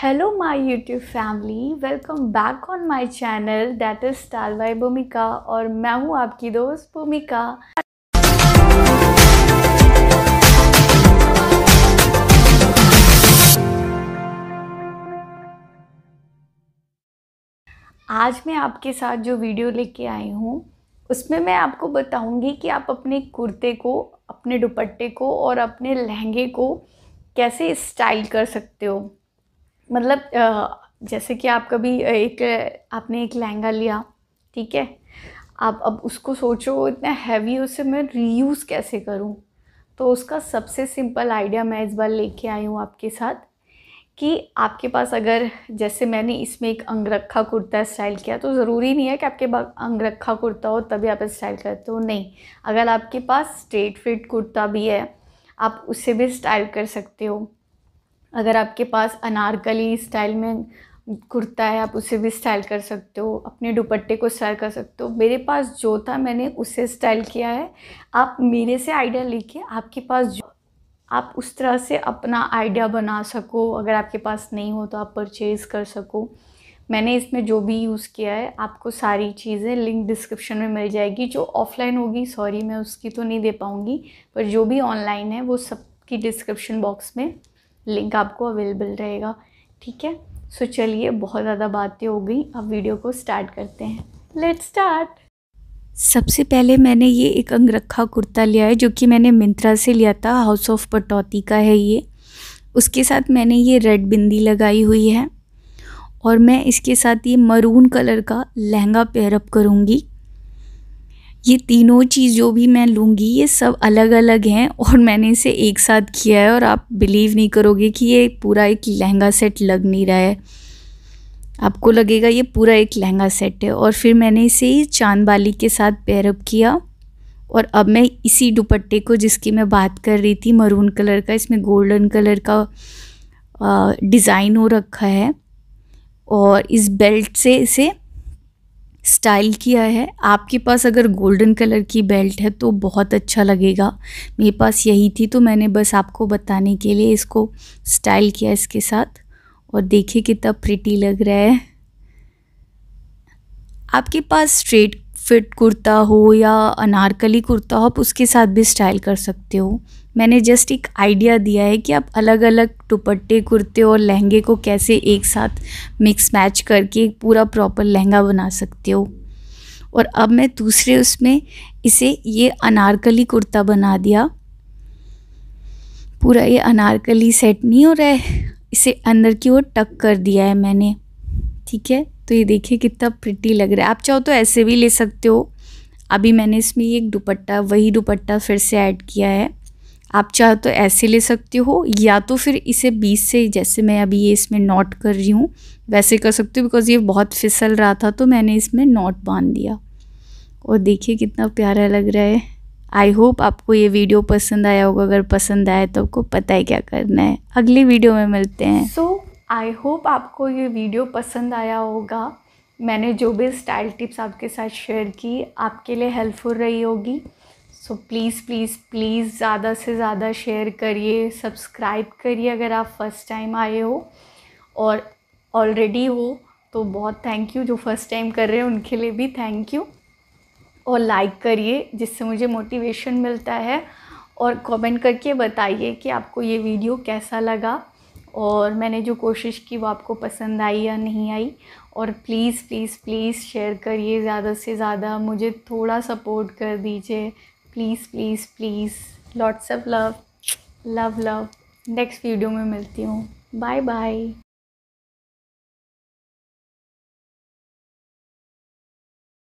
hello my YouTube family welcome back on my channel that is style by Bhumika और मैं हूँ आपकी दोस्त भूमिका आज मैं आपके साथ जो वीडियो लेके आई हूँ उसमें मैं आपको बताऊंगी कि आप अपने कुर्ते को अपने दुपट्टे को और अपने लहंगे को कैसे स्टाइल कर सकते हो मतलब जैसे कि आप कभी एक आपने एक लहंगा लिया ठीक है आप अब उसको सोचो इतना हैवी उसे मैं रीयूज़ कैसे करूं तो उसका सबसे सिंपल आइडिया मैं इस बार लेके आई हूँ आपके साथ कि आपके पास अगर जैसे मैंने इसमें एक अंगरखा कुर्ता स्टाइल किया तो ज़रूरी नहीं है कि आपके पास अंगरखा कुर्ता हो तभी आप स्टाइल करते हो नहीं अगर आपके पास स्ट्रेट फिट कुर्ता भी है आप उससे भी स्टाइल कर सकते हो अगर आपके पास अनारकली स्टाइल में कुर्ता है आप उसे भी स्टाइल कर सकते हो अपने दुपट्टे को स्टाइल कर सकते हो मेरे पास जो था मैंने उसे स्टाइल किया है आप मेरे से आइडिया लेके आपके पास जो आप उस तरह से अपना आइडिया बना सको अगर आपके पास नहीं हो तो आप परचेज़ कर सको मैंने इसमें जो भी यूज़ किया है आपको सारी चीज़ें लिंक डिस्क्रिप्शन में मिल जाएगी जो ऑफलाइन होगी सॉरी मैं उसकी तो नहीं दे पाऊँगी पर जो भी ऑनलाइन है वो सबकी डिस्क्रिप्शन बॉक्स में लिंक आपको अवेलेबल रहेगा ठीक है सो so, चलिए बहुत ज़्यादा बातें हो गई अब वीडियो को स्टार्ट करते हैं लेट स्टार्ट सबसे पहले मैंने ये एक अंगरखा कुर्ता लिया है जो कि मैंने मिंत्रा से लिया था हाउस ऑफ पटौती का है ये उसके साथ मैंने ये रेड बिंदी लगाई हुई है और मैं इसके साथ ये मरून कलर का लहंगा पेयरअप करूँगी ये तीनों चीज़ जो भी मैं लूँगी ये सब अलग अलग हैं और मैंने इसे एक साथ किया है और आप बिलीव नहीं करोगे कि ये पूरा एक लहंगा सेट लग नहीं रहा है आपको लगेगा ये पूरा एक लहंगा सेट है और फिर मैंने इसे चांद बाली के साथ पैरअप किया और अब मैं इसी दुपट्टे को जिसकी मैं बात कर रही थी मरून कलर का इसमें गोल्डन कलर का डिज़ाइन हो रखा है और इस बेल्ट से इसे स्टाइल किया है आपके पास अगर गोल्डन कलर की बेल्ट है तो बहुत अच्छा लगेगा मेरे पास यही थी तो मैंने बस आपको बताने के लिए इसको स्टाइल किया इसके साथ और देखिए कितना प्रिटी लग रहा है आपके पास स्ट्रेट फिट कुर्ता हो या अनारकली कुर्ता हो आप उसके साथ भी स्टाइल कर सकते हो मैंने जस्ट एक आइडिया दिया है कि आप अलग अलग दुपट्टे कुर्ते और लहंगे को कैसे एक साथ मिक्स मैच करके एक पूरा प्रॉपर लहंगा बना सकते हो और अब मैं दूसरे उसमें इसे ये अनारकली कुर्ता बना दिया पूरा ये अनारकली सेट नहीं हो रहा है इसे अंदर की ओर टक कर दिया है मैंने ठीक है तो ये देखिए कितना प्रिटी लग रहा है आप चाहो तो ऐसे भी ले सकते हो अभी मैंने इसमें एक दुपट्टा वही दुपट्टा फिर से ऐड किया है आप चाहे तो ऐसे ले सकते हो या तो फिर इसे बीच से जैसे मैं अभी ये इसमें नॉट कर रही हूँ वैसे कर सकती हूँ बिकॉज़ ये बहुत फिसल रहा था तो मैंने इसमें नॉट बांध दिया और देखिए कितना प्यारा लग रहा है आई होप आपको ये वीडियो पसंद आया होगा अगर पसंद आए तो आपको पता है क्या करना है अगली वीडियो में मिलते हैं सो आई होप आपको ये वीडियो पसंद आया होगा मैंने जो भी स्टाइल टिप्स आपके साथ शेयर की आपके लिए हेल्पफुल रही होगी सो प्लीज़ प्लीज़ प्लीज़ ज़्यादा से ज़्यादा शेयर करिए सब्सक्राइब करिए अगर आप फ़र्स्ट टाइम आए हो और ऑलरेडी हो तो बहुत थैंक यू जो फ़र्स्ट टाइम कर रहे हैं उनके लिए भी थैंक यू और लाइक करिए जिससे मुझे मोटिवेशन मिलता है और कमेंट करके बताइए कि आपको ये वीडियो कैसा लगा और मैंने जो कोशिश की वो आपको पसंद आई या नहीं आई और प्लीज़ प्लीज़ प्लीज़ शेयर करिए ज़्यादा से ज़्यादा मुझे थोड़ा सपोर्ट कर दीजिए please please please lots of love love love next video में मिलती हूँ बाय बाय